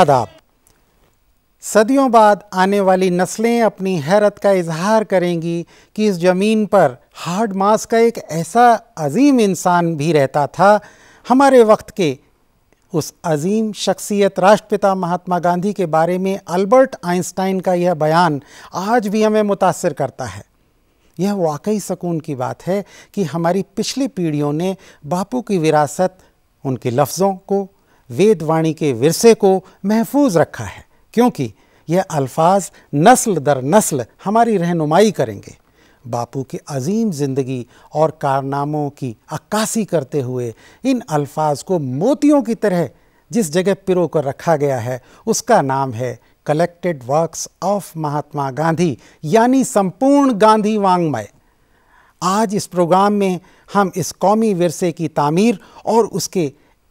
आदाब सदियों बाद आने वाली नस्लें अपनी हैरत का इजहार करेंगी कि इस ज़मीन पर हार्ड मास का एक ऐसा अजीम इंसान भी रहता था हमारे वक्त के उस अजीम शख्सियत राष्ट्रपिता महात्मा गांधी के बारे में अल्बर्ट आइंस्टाइन का यह बयान आज भी हमें मुतासर करता है यह वाकई सकून की बात है कि हमारी पिछली पीढ़ियों ने बापू की विरासत उनके लफ्ज़ों को वेदवाणी के विरसे को महफूज रखा है क्योंकि यह अल्फाज नस्ल दर नस्ल हमारी रहनुमाई करेंगे बापू की अजीम ज़िंदगी और कारनामों की अक्कासी करते हुए इन अल्फाज को मोतियों की तरह जिस जगह पिरो कर रखा गया है उसका नाम है collected works of Mahatma Gandhi यानी संपूर्ण गांधी वांग्मय आज इस प्रोग्राम में हम इस कौमी विरसे की तामीर और उसके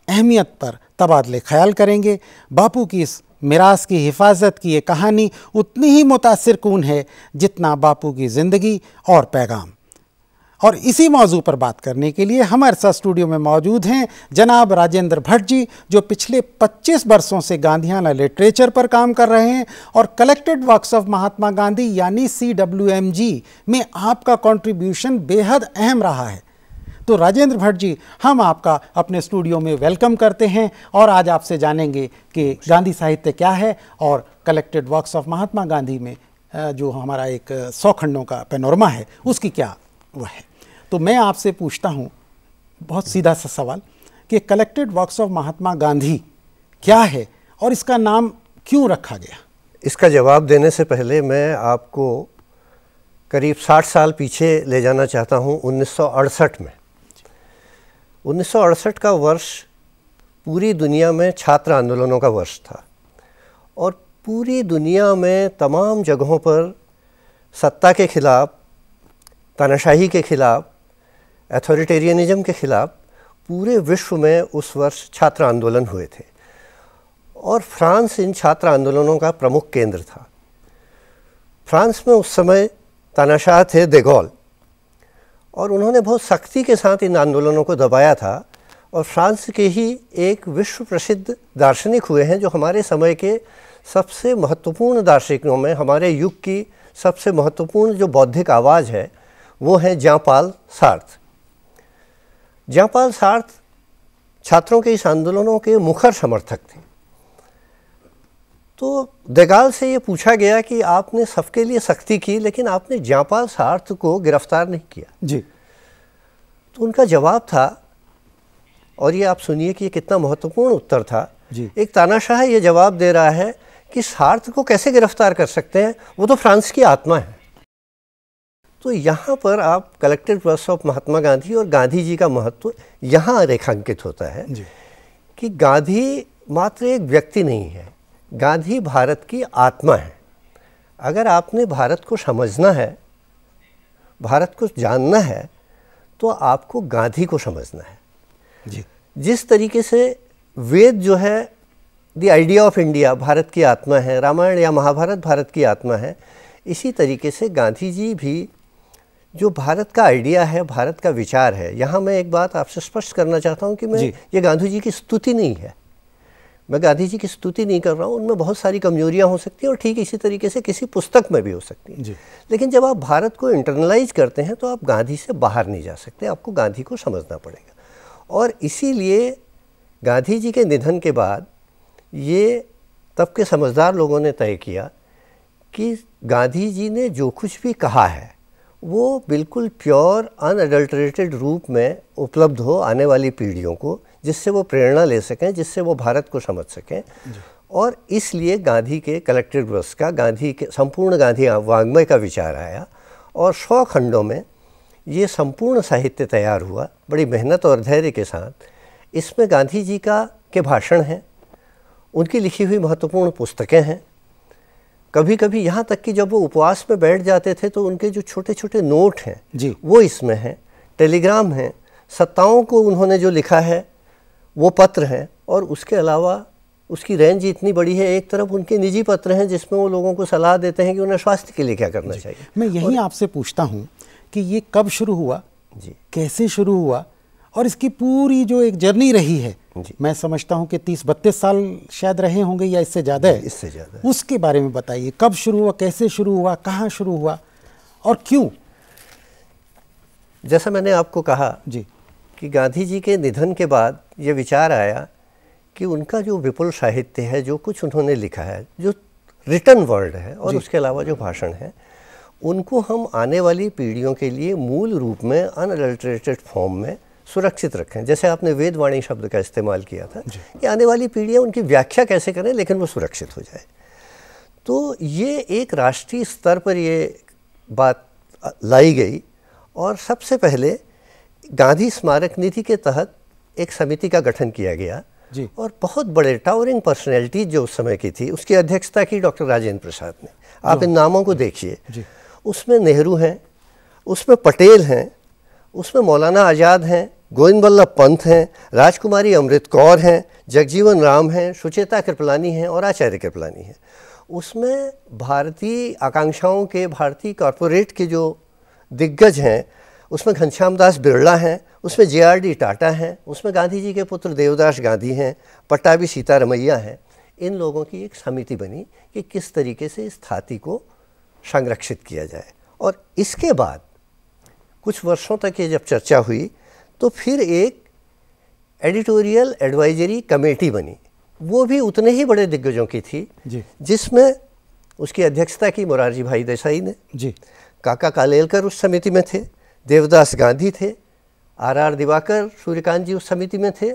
अहमियत पर तबादले ख्याल करेंगे बापू की इस मिरास की हिफाजत की ये कहानी उतनी ही मुतासर कौन है जितना बापू की ज़िंदगी और पैगाम और इसी मौजू पर बात करने के लिए हमारे साथ स्टूडियो में मौजूद हैं जनाब राजेंद्र भट्ट जी जो पिछले 25 वर्षों से गांधीना लिटरेचर पर काम कर रहे हैं और collected works of Mahatma Gandhi यानी सी में आपका कंट्रीब्यूशन बेहद अहम रहा है तो राजेंद्र भट्ट जी हम आपका अपने स्टूडियो में वेलकम करते हैं और आज आपसे जानेंगे कि गांधी साहित्य क्या है और collected works of Mahatma Gandhi में जो हमारा एक सौ खंडों का पेनोरमा है उसकी क्या वह है तो मैं आपसे पूछता हूँ बहुत सीधा सा सवाल कि collected works of Mahatma Gandhi क्या है और इसका नाम क्यों रखा गया इसका जवाब देने से पहले मैं आपको करीब 60 साल पीछे ले जाना चाहता हूं 1968 में उन्नीस का वर्ष पूरी दुनिया में छात्र आंदोलनों का वर्ष था और पूरी दुनिया में तमाम जगहों पर सत्ता के ख़िलाफ़ तानाशाही के ख़िलाफ़ एथोरिटेरियनिज़म के ख़िलाफ़ पूरे विश्व में उस वर्ष छात्र आंदोलन हुए थे और फ्रांस इन छात्र आंदोलनों का प्रमुख केंद्र था फ्रांस में उस समय तानाशाह थे देगौल और उन्होंने बहुत सख्ती के साथ इन आंदोलनों को दबाया था और फ्रांस के ही एक विश्व प्रसिद्ध दार्शनिक हुए हैं जो हमारे समय के सबसे महत्वपूर्ण दार्शनिकों में हमारे युग की सबसे महत्वपूर्ण जो बौद्धिक आवाज़ है वो है जापाल सार्थ जापाल सार्थ छात्रों के इस आंदोलनों के मुखर समर्थक थे तो दगाल से ये पूछा गया कि आपने सबके लिए सख्ती की लेकिन आपने जापाल सार्थ को गिरफ्तार नहीं किया जी तो उनका जवाब था और ये आप सुनिए कि ये कितना महत्वपूर्ण उत्तर था जी एक तानाशाह ये जवाब दे रहा है कि सार्थ को कैसे गिरफ्तार कर सकते हैं वो तो फ्रांस की आत्मा है तो यहाँ पर आप collected plus of Mahatma Gandhi और गांधी जी का महत्व यहाँ रेखांकित होता है कि गांधी मात्र एक व्यक्ति नहीं है गांधी भारत की आत्मा है अगर आपने भारत को समझना है भारत को जानना है तो आपको गांधी को समझना है जी जिस तरीके से वेद जो है the idea of India Bharat की आत्मा है रामायण या महाभारत भारत की आत्मा है इसी तरीके से गांधी जी भी जो भारत का आइडिया है भारत का विचार है यहाँ मैं एक बात आपसे स्पष्ट करना चाहता हूँ कि मैं ये गांधी जी की स्तुति नहीं है मैं गांधी जी की स्तुति नहीं कर रहा हूँ उनमें बहुत सारी कमजोरियाँ हो सकती हैं और ठीक इसी तरीके से किसी पुस्तक में भी हो सकती हैं लेकिन जब आप भारत को इंटरनलाइज करते हैं तो आप गांधी से बाहर नहीं जा सकते आपको गांधी को समझना पड़ेगा और इसीलिए गांधी जी के निधन के बाद ये तब के समझदार लोगों ने तय किया कि गांधी जी ने जो कुछ भी कहा है वो बिल्कुल प्योर अनएडल्ट्रेटेड रूप में उपलब्ध हो आने वाली पीढ़ियों को जिससे वो प्रेरणा ले सकें जिससे वो भारत को समझ सकें और इसलिए गांधी के कलेक्टेड वर्क्स का गांधी के संपूर्ण गांधी वाग्मय का विचार आया और सौ खंडों में ये संपूर्ण साहित्य तैयार हुआ बड़ी मेहनत और धैर्य के साथ इसमें गांधी जी का के भाषण हैं उनकी लिखी हुई महत्वपूर्ण पुस्तकें हैं कभी कभी यहाँ तक कि जब वो उपवास में बैठ जाते थे तो उनके जो छोटे छोटे नोट हैं जी वो इसमें हैं टेलीग्राम हैं सत्ताओं को उन्होंने जो लिखा है वो पत्र हैं और उसके अलावा उसकी रेंज इतनी बड़ी है एक तरफ उनके निजी पत्र हैं जिसमें वो लोगों को सलाह देते हैं कि उन्हें स्वास्थ्य के लिए क्या करना चाहिए मैं यही आपसे पूछता हूँ कि ये कब शुरू हुआ जी कैसे शुरू हुआ और इसकी पूरी जो एक जर्नी रही है मैं समझता हूँ कि तीस बत्तीस साल शायद रहे होंगे या इससे ज़्यादा है इससे ज़्यादा उसके बारे में बताइए कब शुरू हुआ कैसे शुरू हुआ कहाँ शुरू हुआ और क्यों जैसा मैंने आपको कहा जी कि गांधी जी के निधन के बाद ये विचार आया कि उनका जो विपुल साहित्य है जो कुछ उन्होंने लिखा है जो रिटर्न वर्ड है और उसके अलावा जो भाषण है उनको हम आने वाली पीढ़ियों के लिए मूल रूप में अनअल्ट्रेटेड फॉर्म में सुरक्षित रखें जैसे आपने वेदवाणी शब्द का इस्तेमाल किया था कि आने वाली पीढ़ियाँ उनकी व्याख्या कैसे करें लेकिन वो सुरक्षित हो जाए तो ये एक राष्ट्रीय स्तर पर ये बात लाई गई और सबसे पहले गांधी स्मारक नीति के तहत एक समिति का गठन किया गया जी और बहुत बड़े टावरिंग पर्सनैलिटी जो उस समय की थी उसकी अध्यक्षता की डॉक्टर राजेंद्र प्रसाद ने आप इन नामों को देखिए उसमें नेहरू हैं उसमें पटेल हैं उसमें मौलाना आज़ाद हैं गोविंद वल्लभ पंत हैं राजकुमारी अमृत कौर हैं जगजीवन राम हैं सुचेता कृपलानी हैं और आचार्य कृपलानी हैं उसमें भारतीय आकांक्षाओं के भारतीय कॉरपोरेट के जो दिग्गज हैं उसमें घनश्याम दास बिरला हैं उसमें जे आर डी टाटा हैं उसमें गांधी जी के पुत्र देवदास गांधी हैं पट्टावी सीतारमैया हैं इन लोगों की एक समिति बनी कि किस तरीके से इस थाती को संरक्षित किया जाए और इसके बाद कुछ वर्षों तक ये जब चर्चा हुई तो फिर एक एडिटोरियल एडवाइजरी कमेटी बनी वो भी उतने ही बड़े दिग्गजों की थी जिसमें उसकी अध्यक्षता की मोरारजी भाई देसाई ने जी काका कालेलकर उस समिति में थे देवदास गांधी थे आर आर दिवाकर सूर्यकांत जी उस समिति में थे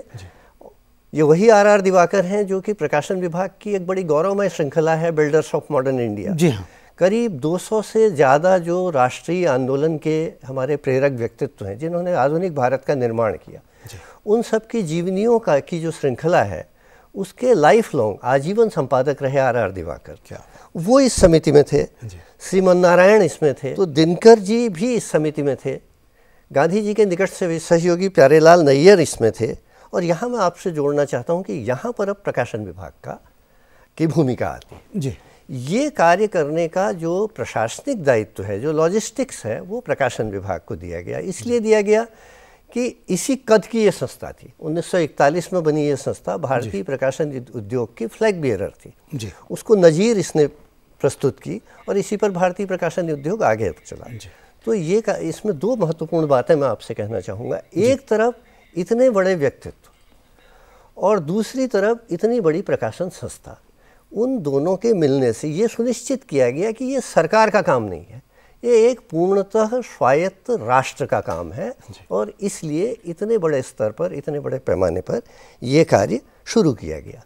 ये वही आर आर दिवाकर हैं जो कि प्रकाशन विभाग की एक बड़ी गौरवमय श्रृंखला है बिल्डर्स ऑफ मॉडर्न इंडिया जी हाँ करीब 200 से ज़्यादा जो राष्ट्रीय आंदोलन के हमारे प्रेरक व्यक्तित्व हैं जिन्होंने आधुनिक भारत का निर्माण किया उन सब की जीवनियों का की जो श्रृंखला है उसके लाइफ लॉन्ग आजीवन संपादक रहे आर आर दिवाकर क्या वो इस समिति में थे श्रीमन नारायण इसमें थे तो दिनकर जी भी इस समिति में थे गांधी जी के निकट से सहयोगी प्यारेलाल नैयर इसमें थे और यहाँ मैं आपसे जोड़ना चाहता हूँ कि यहाँ पर अब प्रकाशन विभाग का की भूमिका आती है जी ये कार्य करने का जो प्रशासनिक दायित्व है जो लॉजिस्टिक्स है वो प्रकाशन विभाग को दिया गया इसलिए दिया गया कि इसी कद की ये संस्था थी 1941 में बनी ये संस्था भारतीय प्रकाशन उद्योग की फ्लैग बियरर थी जी उसको नज़ीर इसने प्रस्तुत की और इसी पर भारतीय प्रकाशन उद्योग आगे चला तो ये इसमें दो महत्वपूर्ण बातें मैं आपसे कहना चाहूँगा एक तरफ इतने बड़े व्यक्तित्व और दूसरी तरफ इतनी बड़ी प्रकाशन संस्था उन दोनों के मिलने से ये सुनिश्चित किया गया कि ये सरकार का काम नहीं है ये एक पूर्णतः स्वायत्त राष्ट्र का काम है और इसलिए इतने बड़े स्तर पर इतने बड़े पैमाने पर ये कार्य शुरू किया गया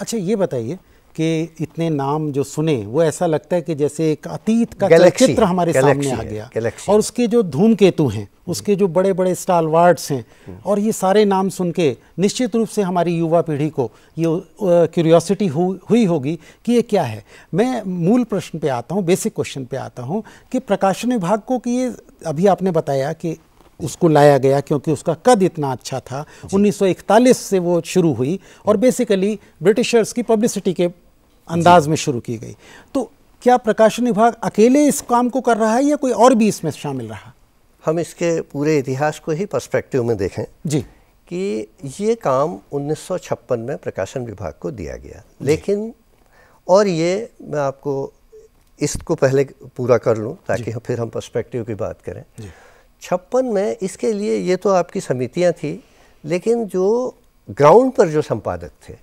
अच्छा ये बताइए के इतने नाम जो सुने वो ऐसा लगता है कि जैसे एक अतीत का चलचित्र हमारे सामने आ गया और उसके जो धूमकेतु हैं उसके जो बड़े बड़े स्टाल वार्ड्स हैं और ये सारे नाम सुन के निश्चित रूप से हमारी युवा पीढ़ी को ये क्यूरियोसिटी हु, हुई होगी कि ये क्या है मैं मूल प्रश्न पे आता हूँ बेसिक क्वेश्चन पे आता हूँ कि प्रकाशन विभाग को कि ये अभी आपने बताया कि उसको लाया गया क्योंकि उसका कद इतना अच्छा था 1941 से वो शुरू हुई और बेसिकली ब्रिटिशर्स की पब्लिसिटी के अंदाज में शुरू की गई तो क्या प्रकाशन विभाग अकेले इस काम को कर रहा है या कोई और भी इसमें शामिल रहा हम इसके पूरे इतिहास को ही पर्सपेक्टिव में देखें जी कि ये काम 1956 में प्रकाशन विभाग को दिया गया लेकिन और ये मैं आपको इसको पहले पूरा कर लूँ ताकि हम फिर हम पर्सपेक्टिव की बात करें छप्पन में इसके लिए ये तो आपकी समितियाँ थी लेकिन जो ग्राउंड पर जो संपादक थे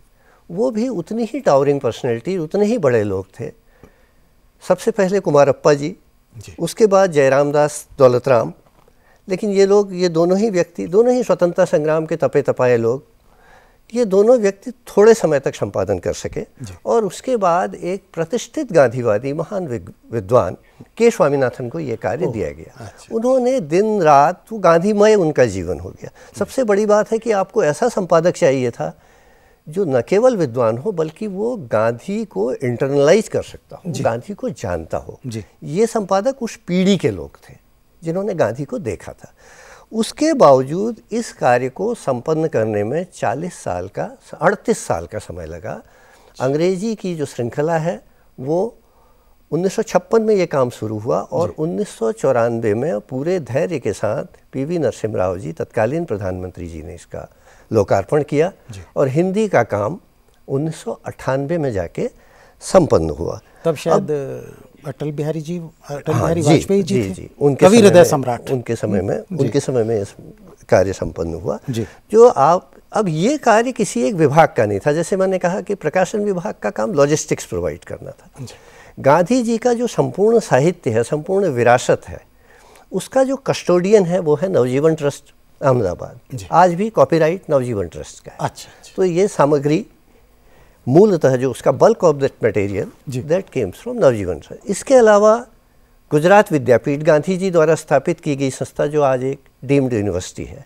वो भी उतनी ही टावरिंग पर्सनैलिटी उतने ही बड़े लोग थे सबसे पहले कुमारप्पा जी, जी। उसके बाद जयराम दास दौलतराम लेकिन ये लोग ये दोनों ही व्यक्ति दोनों ही स्वतंत्रता संग्राम के तपे तपाए लोग ये दोनों व्यक्ति थोड़े समय तक संपादन कर सके और उसके बाद एक प्रतिष्ठित गांधीवादी महान विद्वान के स्वामीनाथन को ये कार्य दिया गया अच्छा। उन्होंने दिन रात वो गांधीमय उनका जीवन हो गया सबसे बड़ी बात है कि आपको ऐसा संपादक चाहिए था जो न केवल विद्वान हो बल्कि वो गांधी को इंटरनलाइज कर सकता हो गांधी को जानता हो ये संपादक उस पीढ़ी के लोग थे जिन्होंने गांधी को देखा था उसके बावजूद इस कार्य को संपन्न करने में 40 साल का 38 साल का समय लगा अंग्रेजी की जो श्रृंखला है वो 1956 में ये काम शुरू हुआ और उन्नीस में पूरे धैर्य के साथ पी नरसिम्हा राव जी तत्कालीन प्रधानमंत्री जी ने इसका लोकार्पण किया और हिंदी का काम उन्नीस में जाके संपन्न हुआ तब शायद अटल बिहारी जी अटल हाँ, बिहारी हाँ, वाजपेयी जी, जी, जी, जी उनके कवि हृदय सम्राट उनके समय में उनके समय में इस कार्य संपन्न हुआ जो आप अब ये कार्य किसी एक विभाग का नहीं था जैसे मैंने कहा कि प्रकाशन विभाग का काम लॉजिस्टिक्स प्रोवाइड करना था गांधी जी का जो संपूर्ण साहित्य है संपूर्ण विरासत है उसका जो कस्टोडियन है वो है नवजीवन ट्रस्ट अहमदाबाद आज भी कॉपीराइट नवजीवन ट्रस्ट का है अच्छा, अच्छा तो ये सामग्री मूलतः जो उसका bulk of that material that comes from Navjivan trust इसके अलावा गुजरात विद्यापीठ गांधी जी द्वारा स्थापित की गई संस्था जो आज एक डीम्ड यूनिवर्सिटी है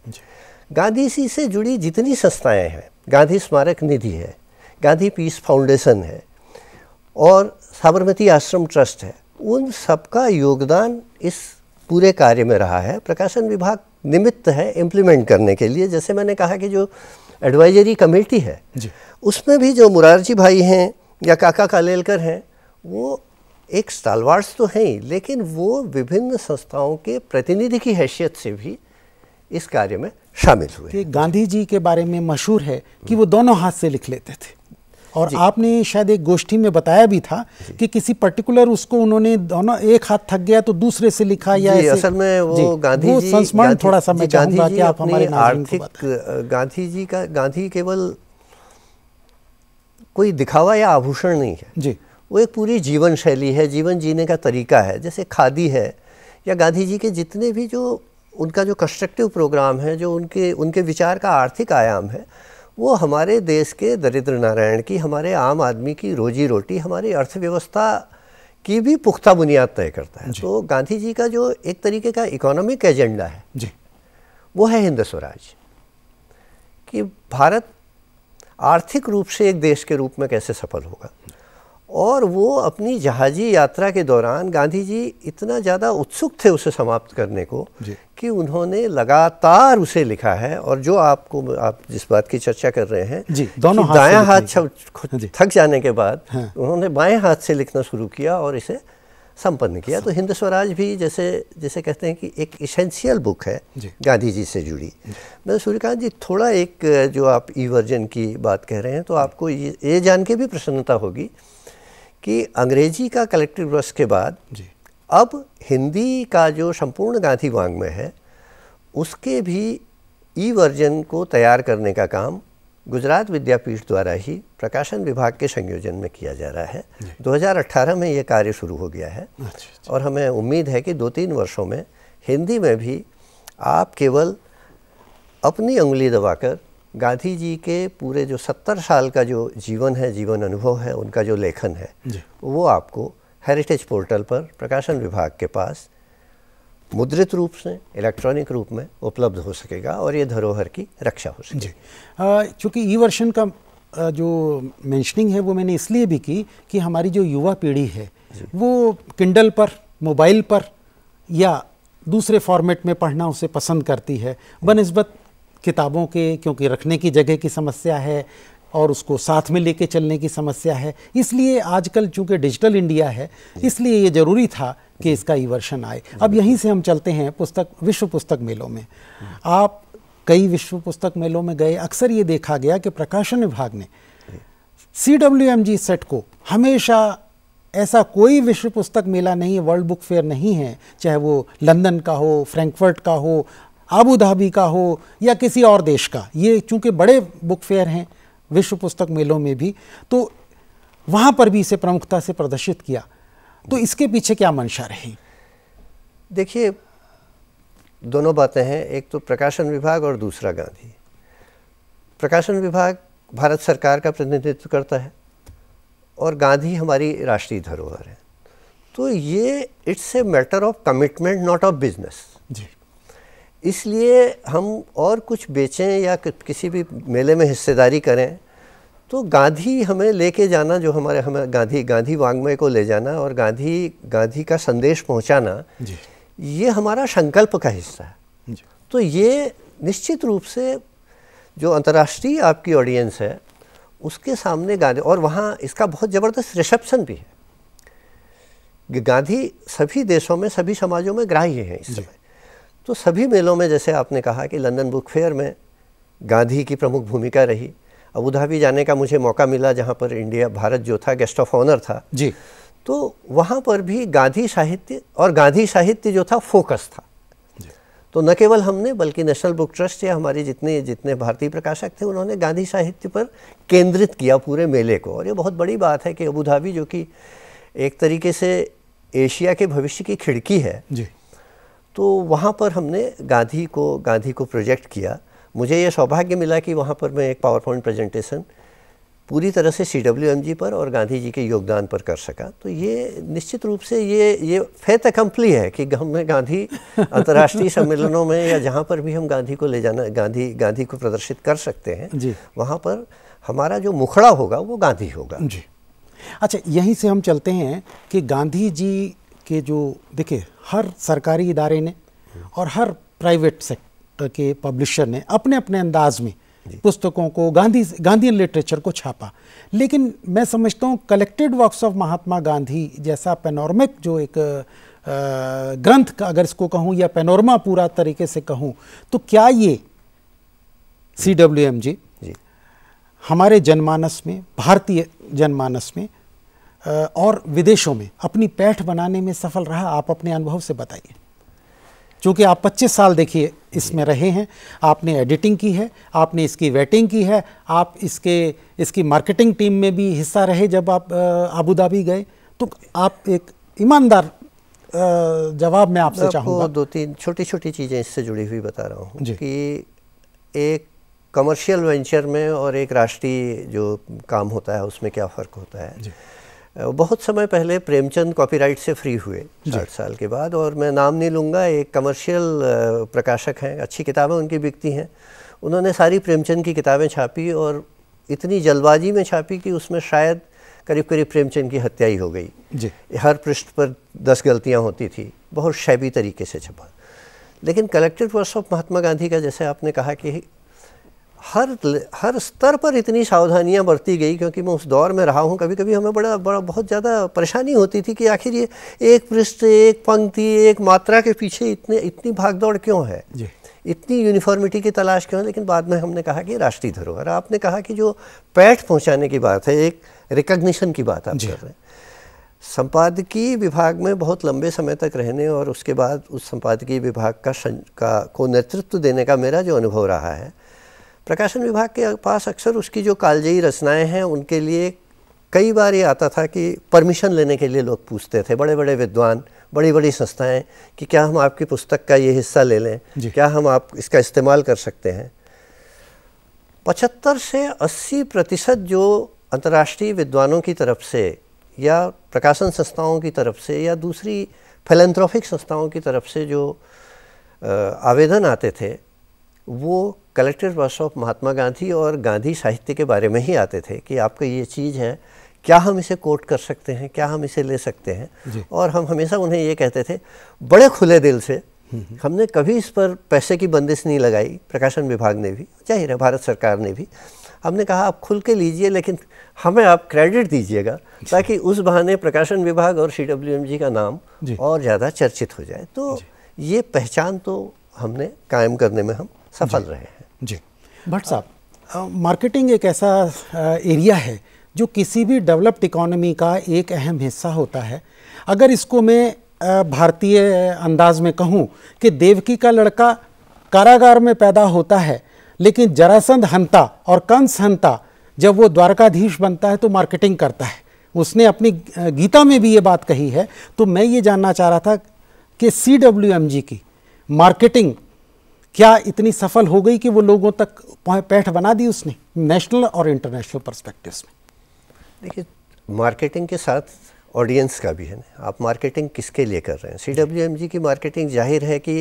गांधी जी से जुड़ी जितनी संस्थाएं हैं गांधी स्मारक निधि है गांधी पीस फाउंडेशन है और साबरमती आश्रम ट्रस्ट है उन सबका योगदान इस पूरे कार्य में रहा है प्रकाशन विभाग निमित्त है इम्प्लीमेंट करने के लिए जैसे मैंने कहा कि जो एडवाइजरी कमेटी है उसमें भी जो मुरारजी भाई हैं या काका कालेलकर हैं वो एक सालवार्स तो हैं ही लेकिन वो विभिन्न संस्थाओं के प्रतिनिधि की हैसियत से भी इस कार्य में शामिल हुए गांधी जी के बारे में मशहूर है कि वो दोनों हाथ से लिख लेते थे और आपने शायद एक गोष्ठी में बताया भी था कि किसी पर्टिकुलर उसको उन्होंने दोनों एक हाथ थक गया तो दूसरे से लिखा या असल में वो गांधी जी संस्मरण थोड़ा सा मैं चाहूँगा आप हमारे आर्थिक गांधी जी का गांधी केवल कोई दिखावा या आभूषण नहीं है जी वो एक पूरी जीवन शैली है जीवन जीने का तरीका है जैसे खादी है या गांधी जी के जितने भी जो उनका जो कंस्ट्रक्टिव प्रोग्राम है जो उनके उनके विचार का आर्थिक आयाम है वो हमारे देश के दरिद्र नारायण की हमारे आम आदमी की रोजी रोटी हमारी अर्थव्यवस्था की भी पुख्ता बुनियाद तय करता है तो गांधी जी का जो एक तरीके का इकोनॉमिक एजेंडा है जी वो है हिंद स्वराज कि भारत आर्थिक रूप से एक देश के रूप में कैसे सफल होगा और वो अपनी जहाजी यात्रा के दौरान गांधी जी इतना ज़्यादा उत्सुक थे उसे समाप्त करने को कि उन्होंने लगातार उसे लिखा है और जो आपको आप जिस बात की चर्चा कर रहे हैं जी दोनों हाथ से हाथ हाँ। थक जाने के बाद हाँ। उन्होंने बाएं हाथ से लिखना शुरू किया और इसे संपन्न किया तो हिंद स्वराज भी जैसे जैसे कहते हैं कि एक इसेंशियल बुक है गांधी जी से जुड़ी मैं सूर्यकांत जी थोड़ा एक जो आप ई e वर्जन की बात कह रहे हैं तो आपको ये जान के भी प्रसन्नता होगी कि अंग्रेजी का कलेक्टिव रस के बाद अब हिंदी का जो संपूर्ण गांधी में है उसके भी ई वर्जन को तैयार करने का काम गुजरात विद्यापीठ द्वारा ही प्रकाशन विभाग के संयोजन में किया जा रहा है 2018 में ये कार्य शुरू हो गया है अच्छा, अच्छा। और हमें उम्मीद है कि दो तीन वर्षों में हिंदी में भी आप केवल अपनी उंगली दबाकर गांधी जी के पूरे जो सत्तर साल का जो जीवन है जीवन अनुभव है उनका जो लेखन है वो आपको हेरिटेज पोर्टल पर प्रकाशन विभाग के पास मुद्रित रूप से इलेक्ट्रॉनिक रूप में उपलब्ध हो सकेगा और ये धरोहर की रक्षा हो सकेगी जी चूँकि ई वर्षन का जो मैंशनिंग है वो मैंने इसलिए भी की कि हमारी जो युवा पीढ़ी है वो किंडल पर मोबाइल पर या दूसरे फॉर्मेट में पढ़ना उसे पसंद करती है बनस्बत किताबों के क्योंकि रखने की जगह की समस्या है और उसको साथ में लेके चलने की समस्या है इसलिए आजकल चूंकि डिजिटल इंडिया है इसलिए ये ज़रूरी था कि इसका वर्षन आए अब यहीं से हम चलते हैं पुस्तक विश्व पुस्तक मेलों में आप कई विश्व पुस्तक मेलों में गए अक्सर ये देखा गया कि प्रकाशन विभाग ने C W M G set को हमेशा ऐसा कोई विश्व पुस्तक मेला नहीं है वर्ल्ड बुक फेयर नहीं है चाहे वो लंदन का हो फ्रैंकफर्ट का हो आबू धाबी का हो या किसी और देश का ये चूँकि बड़े बुक फेयर हैं विश्व पुस्तक मेलों में भी तो वहाँ पर भी इसे प्रमुखता से प्रदर्शित किया तो इसके पीछे क्या मंशा रही देखिए दोनों बातें हैं एक तो प्रकाशन विभाग और दूसरा गांधी प्रकाशन विभाग भारत सरकार का प्रतिनिधित्व करता है और गांधी हमारी राष्ट्रीय धरोहर है तो ये it's a matter of commitment not of business जी इसलिए हम और कुछ बेचें या किसी भी मेले में हिस्सेदारी करें तो गांधी हमें लेके जाना जो हमारे हमें गांधी गांधी वांग्मय को ले जाना और गांधी गांधी का संदेश पहुंचाना ये हमारा संकल्प का हिस्सा है तो ये निश्चित रूप से जो अंतर्राष्ट्रीय आपकी ऑडियंस है उसके सामने गांधी और वहाँ इसका बहुत ज़बरदस्त रिसेप्शन भी है गांधी सभी देशों में सभी समाजों में ग्राह्य है इस समय तो सभी मेलों में जैसे आपने कहा कि लंदन बुक फेयर में गांधी की प्रमुख भूमिका रही अबूधाबी जाने का मुझे मौका मिला जहाँ पर इंडिया भारत जो था गेस्ट ऑफ ऑनर था जी तो वहाँ पर भी गांधी साहित्य और गांधी साहित्य जो था फोकस था तो न केवल हमने बल्कि नेशनल बुक ट्रस्ट या हमारे जितने जितने भारतीय प्रकाशक थे उन्होंने गांधी साहित्य पर केंद्रित किया पूरे मेले को और ये बहुत बड़ी बात है कि अबू धाबी जो कि एक तरीके से एशिया के भविष्य की खिड़की है जी तो वहाँ पर हमने गांधी को गांधी को प्रोजेक्ट किया मुझे ये सौभाग्य मिला कि वहाँ पर मैं एक पावर पॉइंट प्रेजेंटेशन पूरी तरह से सी डब्ल्यू एम जी पर और गांधी जी के योगदान पर कर सका तो ये निश्चित रूप से ये ये फैत अकम्पली है कि हमने गांधी अंतर्राष्ट्रीय सम्मेलनों में या जहाँ पर भी हम गांधी को ले जाना गांधी गांधी को प्रदर्शित कर सकते हैं जी वहाँ पर हमारा जो मुखड़ा होगा वो गांधी होगा जी अच्छा यहीं से हम चलते हैं कि गांधी जी के जो देखिए हर सरकारी इदारे ने और हर प्राइवेट सेक्टर के पब्लिशर ने अपने अपने अंदाज में पुस्तकों को गांधी गांधी लिटरेचर को छापा लेकिन मैं समझता हूँ collected works of Mahatma Gandhi जैसा पेनॉर्मिक जो एक ग्रंथ का अगर इसको कहूँ या पेनोरमा पूरा तरीके से कहूँ तो क्या ये सी डब्ल्यू एम जी हमारे जनमानस में भारतीय जनमानस में और विदेशों में अपनी पैठ बनाने में सफल रहा आप अपने अनुभव से बताइए चूँकि आप 25 साल देखिए इसमें रहे हैं आपने एडिटिंग की है आपने इसकी वेटिंग की है आप इसके इसकी मार्केटिंग टीम में भी हिस्सा रहे जब आप आबू धाबी गए तो आप एक ईमानदार जवाब मैं आपसे चाहूँगा दो तीन छोटी छोटी चीज़ें इससे जुड़ी हुई बता रहा हूँ कि एक कमर्शियल वेंचर में और एक राष्ट्रीय जो काम होता है उसमें क्या फ़र्क होता है बहुत समय पहले प्रेमचंद कॉपीराइट से फ्री हुए साठ साल के बाद और मैं नाम नहीं लूँगा एक कमर्शियल प्रकाशक हैं अच्छी किताबें उनकी बिकती हैं उन्होंने सारी प्रेमचंद की किताबें छापी और इतनी जल्दबाजी में छापी कि उसमें शायद करीब करीब प्रेमचंद की हत्या ही हो गई जी हर पृष्ठ पर दस गलतियाँ होती थी बहुत शैबी तरीके से छपा लेकिन collected works of Mahatma Gandhi का जैसे आपने कहा कि हर हर स्तर पर इतनी सावधानियां बरती गई क्योंकि मैं उस दौर में रहा हूं कभी कभी हमें बड़ा बड़ा बहुत ज़्यादा परेशानी होती थी कि आखिर ये एक पृष्ठ एक पंक्ति एक मात्रा के पीछे इतने इतनी भागदौड़ क्यों है जी इतनी यूनिफॉर्मिटी की तलाश क्यों है लेकिन बाद में हमने कहा कि राष्ट्रीय धरोहर आपने कहा कि जो पैठ पहुँचाने की बात है एक रिकग्निशन की बात आप कर रहे हैं संपादकीय विभाग में बहुत लंबे समय तक रहने और उसके बाद उस संपादकीय विभाग का का को नेतृत्व देने का मेरा जो अनुभव रहा है प्रकाशन विभाग के पास अक्सर उसकी जो कालजयी रचनाएं हैं उनके लिए कई बार ये आता था कि परमिशन लेने के लिए लोग पूछते थे बड़े बड़े विद्वान बड़ी बड़ी संस्थाएं कि क्या हम आपकी पुस्तक का ये हिस्सा ले लें क्या हम आप इसका इस्तेमाल कर सकते हैं पचहत्तर से अस्सी प्रतिशत जो अंतर्राष्ट्रीय विद्वानों की तरफ से या प्रकाशन संस्थाओं की तरफ से या दूसरी फिलेंथ्रॉफिक संस्थाओं की तरफ से जो आवेदन आते थे वो collected works of Mahatma Gandhi और गांधी साहित्य के बारे में ही आते थे कि आपका ये चीज़ है क्या हम इसे कोट कर सकते हैं क्या हम इसे ले सकते हैं और हम हमेशा उन्हें ये कहते थे बड़े खुले दिल से हम्म, हम्म। हमने कभी इस पर पैसे की बंदिश नहीं लगाई प्रकाशन विभाग ने भी जाहिर है भारत सरकार ने भी हमने कहा आप खुल के लीजिए लेकिन हमें आप क्रेडिट दीजिएगा ताकि उस बहाने प्रकाशन विभाग और सी का नाम और ज़्यादा चर्चित हो जाए तो ये पहचान तो हमने कायम करने में हम सफल रहे हैं जी भट्ट साहब मार्केटिंग एक ऐसा एरिया है जो किसी भी डेवलप्ड इकोनॉमी का एक अहम हिस्सा होता है अगर इसको मैं भारतीय अंदाज में कहूँ कि देवकी का लड़का कारागार में पैदा होता है लेकिन जरासंध हंता और कंस हंता जब वो द्वारकाधीश बनता है तो मार्केटिंग करता है उसने अपनी गीता में भी ये बात कही है तो मैं ये जानना चाह रहा था कि सी डब्ल्यू एम जी की मार्केटिंग क्या इतनी सफल हो गई कि वो लोगों तक पैठ बना दी उसने नेशनल और इंटरनेशनल परस्पेक्टिव में देखिए मार्केटिंग के साथ ऑडियंस का भी है ना आप मार्केटिंग किसके लिए कर रहे हैं सी डब्ल्यू एम जी की मार्केटिंग जाहिर है कि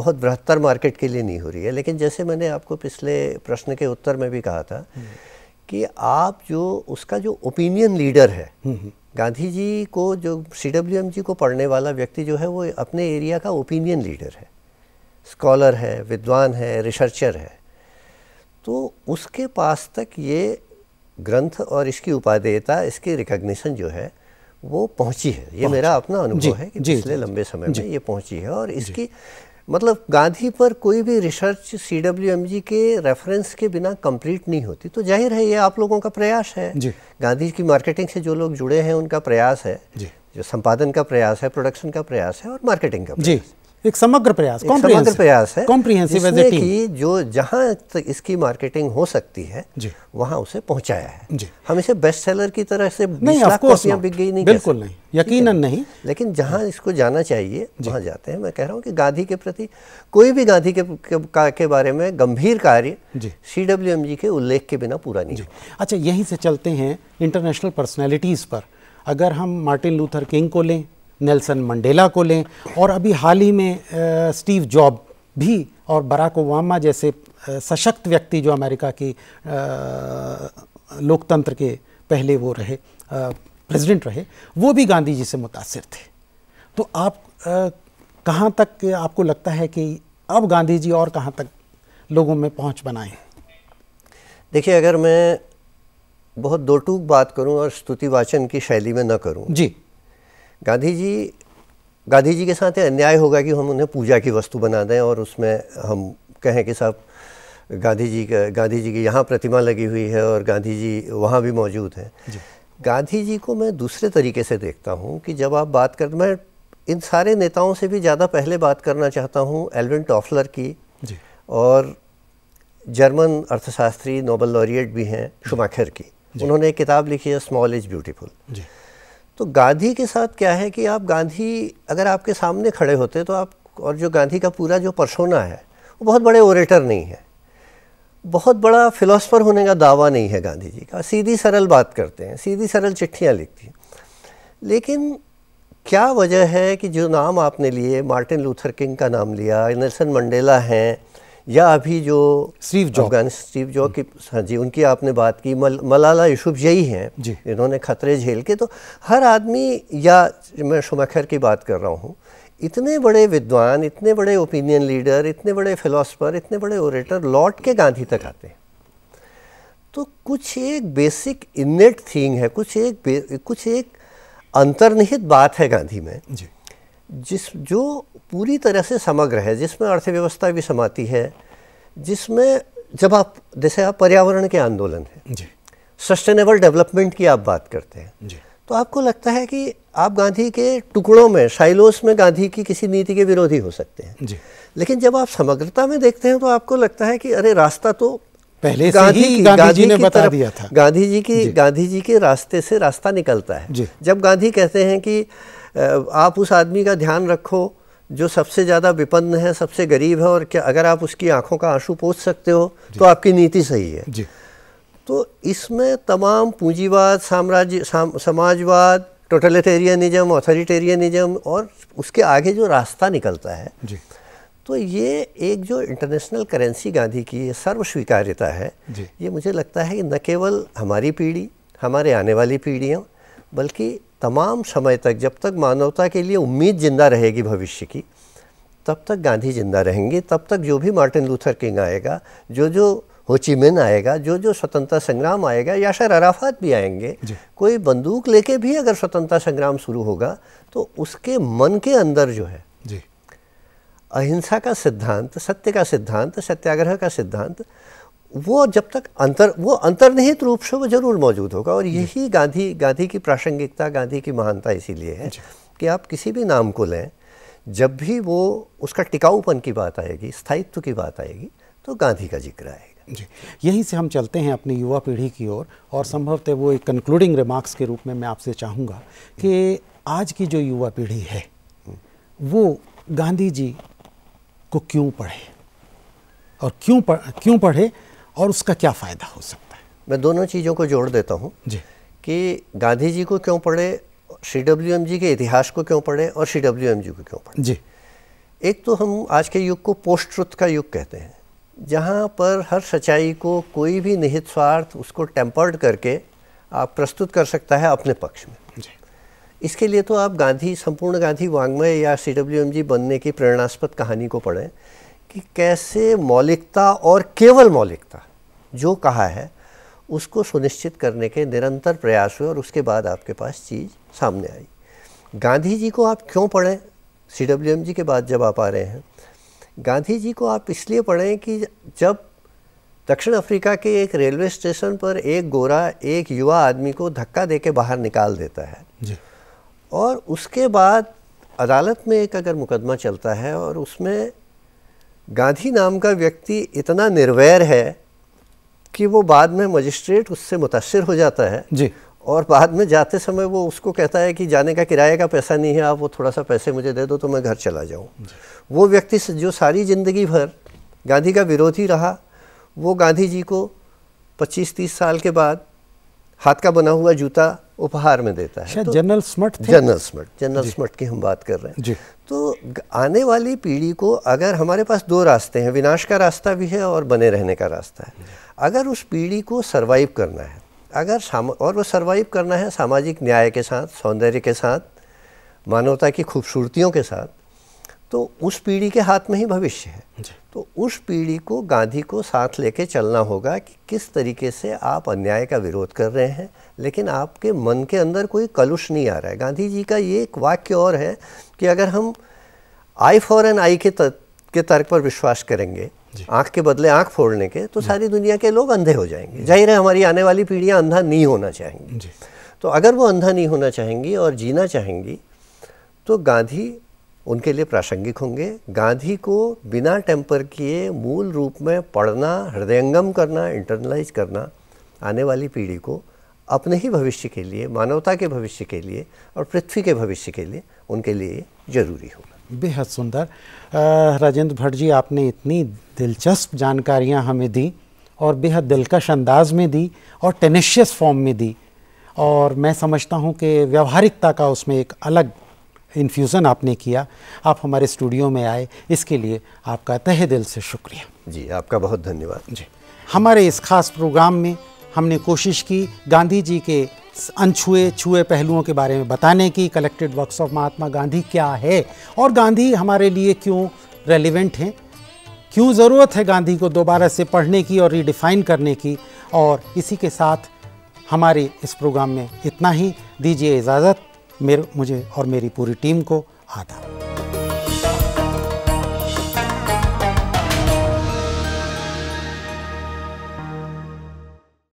बहुत बृहत्तर मार्केट के लिए नहीं हो रही है लेकिन जैसे मैंने आपको पिछले प्रश्न के उत्तर में भी कहा था हम्म। कि आप जो उसका जो ओपिनियन लीडर है हम्म, हम्म। गांधी जी को जो सी डब्ल्यू एम जी को पढ़ने वाला व्यक्ति जो है वो अपने एरिया का ओपिनियन लीडर है स्कॉलर है विद्वान है रिसर्चर है तो उसके पास तक ये ग्रंथ और इसकी उपादेयता इसकी रिकग्निशन जो है वो पहुंची है ये मेरा अपना अनुभव है कि पिछले लंबे समय में ये पहुंची है और इसकी मतलब गांधी पर कोई भी research C W M G के रेफरेंस के बिना कंप्लीट नहीं होती तो जाहिर है ये आप लोगों का प्रयास है गांधी की मार्केटिंग से जो लोग जुड़े हैं उनका प्रयास है जो संपादन का प्रयास है प्रोडक्शन का प्रयास है और मार्केटिंग का प्रयास जी एक समग्र प्रयास समग्र प्रयास है कॉम्प्रीहेंसिव एज कॉम्प्रिहेंसिव कि जो जहाँ तक इसकी मार्केटिंग हो सकती है वहाँ उसे पहुँचाया है जी. हम इसे बेस्ट सेलर की तरह से नहीं कॉपियाँ बिक गई नहीं बिल्कुल नहीं यकीन नहीं लेकिन जहाँ इसको जाना चाहिए वहाँ जाते हैं मैं कह रहा हूँ कि गांधी के प्रति कोई भी गांधी के के बारे में गंभीर कार्य सी डब्ल्यू एम जी के उल्लेख के बिना पूरा नहीं अच्छा यहीं से चलते हैं इंटरनेशनल पर्सनैलिटीज़ पर अगर हम मार्टिन लूथर किंग को लें नेल्सन मंडेला को लें और अभी हाल ही में स्टीव जॉब भी और बराक ओबामा जैसे सशक्त व्यक्ति जो अमेरिका की लोकतंत्र के पहले वो रहे प्रेसिडेंट रहे वो भी गांधी जी से मुतासर थे तो आप कहाँ तक आपको लगता है कि अब गांधी जी और कहाँ तक लोगों में पहुँच बनाए देखिए अगर मैं बहुत दो टूक बात करूं और स्तुति वाचन की शैली में न करूं जी गांधी जी गांधी जी के साथ अन्याय होगा कि हम उन्हें पूजा की वस्तु बना दें और उसमें हम कहें कि साहब गांधी जी का गांधी जी की यहाँ प्रतिमा लगी हुई है और गांधी जी वहाँ भी मौजूद हैं गांधी जी को मैं दूसरे तरीके से देखता हूँ कि जब आप बात कर मैं इन सारे नेताओं से भी ज़्यादा पहले बात करना चाहता हूँ एलविन टॉफलर की और जर्मन अर्थशास्त्री नोबल लॉरिएट भी हैं शुमाखर की उन्होंने एक किताब लिखी है स्मॉल इज़ ब्यूटीफुल तो गांधी के साथ क्या है कि आप गांधी अगर आपके सामने खड़े होते तो आप और जो गांधी का पूरा जो परसोना है वो बहुत बड़े ओरेटर नहीं है बहुत बड़ा फिलोसफर होने का दावा नहीं है गांधी जी का सीधी सरल बात करते हैं सीधी सरल चिट्ठियाँ लिखती हैं लेकिन क्या वजह है कि जो नाम आपने लिए मार्टिन लूथर किंग का नाम लिया नेल्सन मंडेला हैं या अभी जो स्टीव जॉब स्टीव जॉब की हाँ जी उनकी आपने बात की मल, मलाला यूसुफ यही हैं इन्होंने खतरे झेल के तो हर आदमी या मैं शुमखर की बात कर रहा हूँ इतने बड़े विद्वान इतने बड़े ओपिनियन लीडर इतने बड़े फिलोसफर इतने बड़े ओरेटर लौट के गांधी तक आते हैं तो कुछ एक बेसिक इनेट थिंग है कुछ एक कुछ एक अंतर्निहित बात है गांधी में जी जिस जो पूरी तरह से समग्र है जिसमें अर्थव्यवस्था भी समाती है जिसमें जब आप जैसे आप पर्यावरण के आंदोलन है सस्टेनेबल डेवलपमेंट की आप बात करते हैं तो आपको लगता है कि आप गांधी के टुकड़ों में शाइलोस में गांधी की किसी नीति के विरोधी हो सकते हैं जी। लेकिन जब आप समग्रता में देखते हैं तो आपको लगता है कि अरे रास्ता तो पहले गांधी से ही गांधी जी ने बता दिया था गांधी जी की गांधी जी के रास्ते से रास्ता निकलता है जब गांधी कहते हैं कि आप उस आदमी का ध्यान रखो जो सबसे ज़्यादा विपन्न है सबसे गरीब है और क्या अगर आप उसकी आंखों का आंसू पोछ सकते हो तो आपकी नीति सही है जी। तो इसमें तमाम पूंजीवाद साम्राज्य साम, समाजवाद टोटलिटेरियनिज्म ऑथोरिटेरियनिज्म और उसके आगे जो रास्ता निकलता है जी। तो ये एक जो इंटरनेशनल करेंसी गांधी की ये सर्वस्वीकार्यता है ये मुझे लगता है कि न केवल हमारी पीढ़ी हमारे आने वाली पीढ़ियाँ बल्कि तमाम समय तक जब तक मानवता के लिए उम्मीद जिंदा रहेगी भविष्य की तब तक गांधी जिंदा रहेंगे तब तक जो भी मार्टिन लूथर किंग आएगा जो जो होचिमिन आएगा जो जो स्वतंत्रता संग्राम आएगा या शायद अराफात भी आएंगे कोई बंदूक लेके भी अगर स्वतंत्रता संग्राम शुरू होगा तो उसके मन के अंदर जो है अहिंसा का सिद्धांत सत्य का सिद्धांत सत्याग्रह का सिद्धांत वो जब तक अंतर वो अंतर्निहित रूप से वो जरूर मौजूद होगा और यही गांधी गांधी की प्रासंगिकता गांधी की महानता इसीलिए है कि आप किसी भी नाम को लें जब भी वो उसका टिकाऊपन की बात आएगी स्थायित्व की बात आएगी तो गांधी का जिक्र आएगा जी यहीं से हम चलते हैं अपनी युवा पीढ़ी की ओर और, और संभवतः वो एक कंक्लूडिंग रिमार्क्स के रूप में मैं आपसे चाहूँगा कि आज की जो युवा पीढ़ी है वो गांधी जी को क्यों पढ़े और क्यों पढ़ क्यों पढ़े और उसका क्या फ़ायदा हो सकता है मैं दोनों चीज़ों को जोड़ देता हूँ जी कि गांधी जी को क्यों पढ़े सी डब्ल्यू एम जी के इतिहास को क्यों पढ़े और सी डब्ल्यू एम जी को क्यों पढ़े जी एक तो हम आज के युग को पोस्ट ट्रुथ का युग कहते हैं जहाँ पर हर सच्चाई को कोई भी निहित स्वार्थ उसको टेम्पर्ड करके आप प्रस्तुत कर सकता है अपने पक्ष में इसके लिए तो आप गांधी संपूर्ण गांधी वांग्मय या सी डब्ल्यू एम जी बनने की प्रेरणास्पद कहानी को पढ़ें कि कैसे मौलिकता और केवल मौलिकता जो कहा है उसको सुनिश्चित करने के निरंतर प्रयास हुए और उसके बाद आपके पास चीज़ सामने आई गांधी जी को आप क्यों पढ़ें सी डब्ल्यू एम जी के बाद जब आप आ रहे हैं गांधी जी को आप इसलिए पढ़ें कि जब दक्षिण अफ्रीका के एक रेलवे स्टेशन पर एक गोरा एक युवा आदमी को धक्का दे के बाहर निकाल देता है जी। और उसके बाद अदालत में एक अगर मुकदमा चलता है और उसमें गांधी नाम का व्यक्ति इतना निर्वैर है कि वो बाद में मजिस्ट्रेट उससे मुतासर हो जाता है जी और बाद में जाते समय वो उसको कहता है कि जाने का किराए का पैसा नहीं है आप वो थोड़ा सा पैसे मुझे दे दो तो मैं घर चला जाऊँ वो व्यक्ति जो सारी ज़िंदगी भर गांधी का विरोधी रहा वो गांधी जी को 25-30 साल के बाद हाथ का बना हुआ जूता उपहार में देता है शायद अच्छा, तो General Smuts General Smuts General Smuts की हम बात कर रहे हैं जी तो आने वाली पीढ़ी को अगर हमारे पास दो रास्ते हैं विनाश का रास्ता भी है और बने रहने का रास्ता है अगर उस पीढ़ी को सर्वाइव करना है अगर और वो सर्वाइव करना है सामाजिक न्याय के साथ सौंदर्य के साथ मानवता की खूबसूरतियों के साथ तो उस पीढ़ी के हाथ में ही भविष्य है तो उस पीढ़ी को गांधी को साथ लेके चलना होगा कि किस तरीके से आप अन्याय का विरोध कर रहे हैं लेकिन आपके मन के अंदर कोई कलुष नहीं आ रहा है गांधी जी का ये एक वाक्य और है कि अगर हम आई फॉर एन आई के तर, के तर्क पर विश्वास करेंगे आंख के बदले आंख फोड़ने के तो सारी दुनिया के लोग अंधे हो जाएंगे जाहिर है हमारी आने वाली पीढ़ियाँ अंधा नहीं होना चाहेंगी तो अगर वो अंधा नहीं होना चाहेंगी और जीना चाहेंगी तो गांधी उनके लिए प्रासंगिक होंगे गांधी को बिना टेम्पर किए मूल रूप में पढ़ना हृदयंगम करना इंटरनलाइज करना आने वाली पीढ़ी को अपने ही भविष्य के लिए मानवता के भविष्य के लिए और पृथ्वी के भविष्य के लिए उनके लिए जरूरी होगा बेहद सुंदर राजेंद्र भट्ट जी आपने इतनी दिलचस्प जानकारियाँ हमें दी और बेहद दिलकश अंदाज में दी और टेनिशियस फॉर्म में दी और मैं समझता हूँ कि व्यवहारिकता का उसमें एक अलग इन्फ्यूज़न आपने किया आप हमारे स्टूडियो में आए इसके लिए आपका तहे दिल से शुक्रिया जी आपका बहुत धन्यवाद जी हमारे इस खास प्रोग्राम में हमने कोशिश की गांधी जी के अनछुए छुए पहलुओं के बारे में बताने की collected works of Mahatma Gandhi क्या है और गांधी हमारे लिए क्यों रेलिवेंट हैं क्यों ज़रूरत है गांधी को दोबारा से पढ़ने की और रिडिफाइन करने की और इसी के साथ हमारे इस प्रोग्राम में इतना ही दीजिए इजाज़त मेरे मुझे और मेरी पूरी टीम को आता